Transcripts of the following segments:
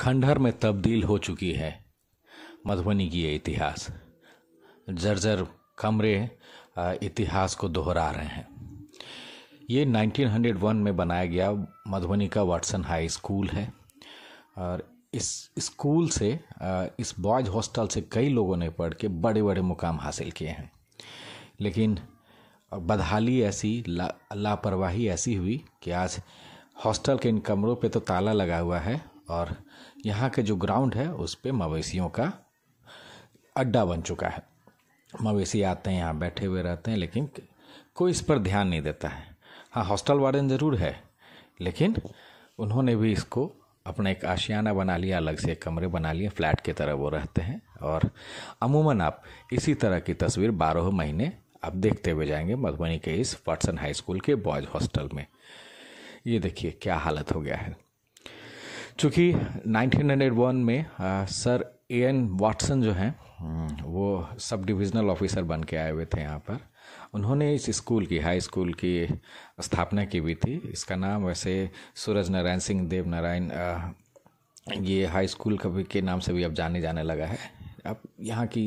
खंडहर में तब्दील हो चुकी है मधुबनी की ये इतिहास जर्जर कमरे इतिहास को दोहरा रहे हैं ये 1901 में बनाया गया मधुबनी का वाटसन हाई स्कूल है और इस स्कूल से इस बॉयज हॉस्टल से कई लोगों ने पढ़ के बड़े बड़े मुकाम हासिल किए हैं लेकिन बदहाली ऐसी लापरवाही ला ऐसी हुई कि आज हॉस्टल के इन कमरों पे तो ताला लगा हुआ है और यहाँ के जो ग्राउंड है उस पर मवेशियों का अड्डा बन चुका है मवेशी आते हैं यहाँ बैठे हुए रहते हैं लेकिन कोई इस पर ध्यान नहीं देता है हाँ हॉस्टल वार्डन ज़रूर है लेकिन उन्होंने भी इसको अपना एक आशियाना बना लिया अलग से कमरे बना लिए फ्लैट की तरह वो रहते हैं और अमूमन आप इसी तरह की तस्वीर बारह महीने आप देखते हुए जाएंगे मधुबनी के इस वाटसन हाई स्कूल के बॉयज़ हॉस्टल में ये देखिए क्या हालत हो गया है चूँकि 1901 में आ, सर ए एन वाटसन जो हैं वो सब डिविज़नल ऑफिसर बन के आए हुए थे यहाँ पर उन्होंने इस स्कूल की हाई स्कूल की स्थापना की हुई थी इसका नाम वैसे सूरज नारायण सिंह देव नारायण ये हाई स्कूल कभी के नाम से भी अब जाने जाने लगा है अब यहाँ की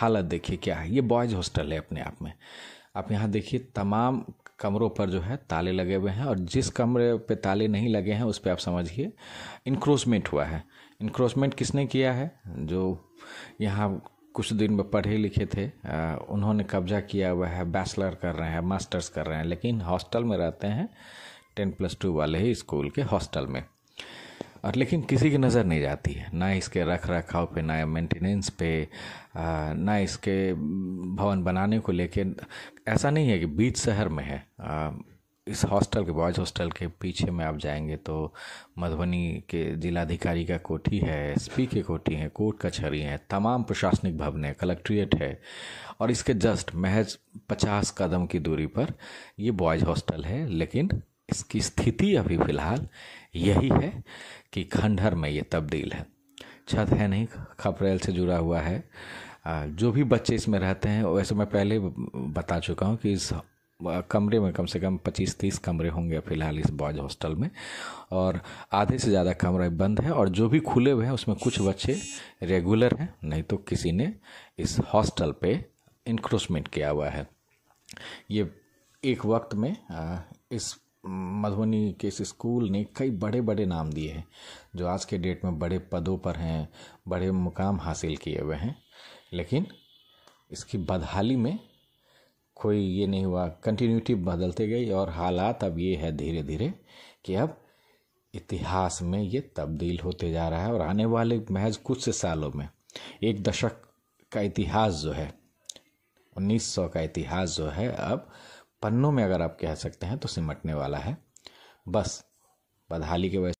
हालत देखिए क्या है ये बॉयज़ हॉस्टल है अपने आप में आप यहाँ देखिए तमाम कमरों पर जो है ताले लगे हुए हैं और जिस कमरे पे ताले नहीं लगे हैं उस पर आप समझिए इनक्रोचमेंट हुआ है इनक्रोचमेंट किसने किया है जो यहाँ कुछ दिन में पढ़े लिखे थे आ, उन्होंने कब्जा किया हुआ है बैचलर कर रहे हैं मास्टर्स कर रहे हैं लेकिन हॉस्टल में रहते हैं टेन प्लस टू वाले ही स्कूल के हॉस्टल में और लेकिन किसी की नज़र नहीं जाती है ना इसके रख रखाव पे ना मेंटेनेंस पे ना इसके भवन बनाने को लेकर ऐसा नहीं है कि बीच शहर में है इस हॉस्टल के बॉयज़ हॉस्टल के पीछे में आप जाएंगे तो मधुबनी के जिलाधिकारी का कोठी है एसपी के कोठी है कोर्ट कचहरी है तमाम प्रशासनिक भवन है कलेक्ट्रिएट है और इसके जस्ट महज पचास कदम की दूरी पर ये बॉयज़ हॉस्टल है लेकिन इसकी स्थिति अभी फिलहाल यही है कि खंडहर में ये तब्दील है छत है नहीं खपरेल से जुड़ा हुआ है जो भी बच्चे इसमें रहते हैं वैसे मैं पहले बता चुका हूँ कि इस कमरे में कम से कम 25-30 कमरे होंगे फिलहाल इस बॉयज़ हॉस्टल में और आधे से ज़्यादा कमरे बंद हैं और जो भी खुले हुए हैं उसमें कुछ बच्चे रेगुलर हैं नहीं तो किसी ने इस हॉस्टल पे इंक्रोचमेंट किया हुआ है ये एक वक्त में इस मधुबनी के इस स्कूल ने कई बड़े बड़े नाम दिए हैं जो आज के डेट में बड़े पदों पर हैं बड़े मुकाम हासिल किए हुए हैं लेकिन इसकी बदहाली में कोई ये नहीं हुआ कंटिन्यूटी बदलते गई और हालात अब ये है धीरे धीरे कि अब इतिहास में ये तब्दील होते जा रहा है और आने वाले महज कुछ से सालों में एक दशक का इतिहास जो है 1900 का इतिहास जो है अब पन्नों में अगर आप कह सकते हैं तो सिमटने वाला है बस बदहाली के वजह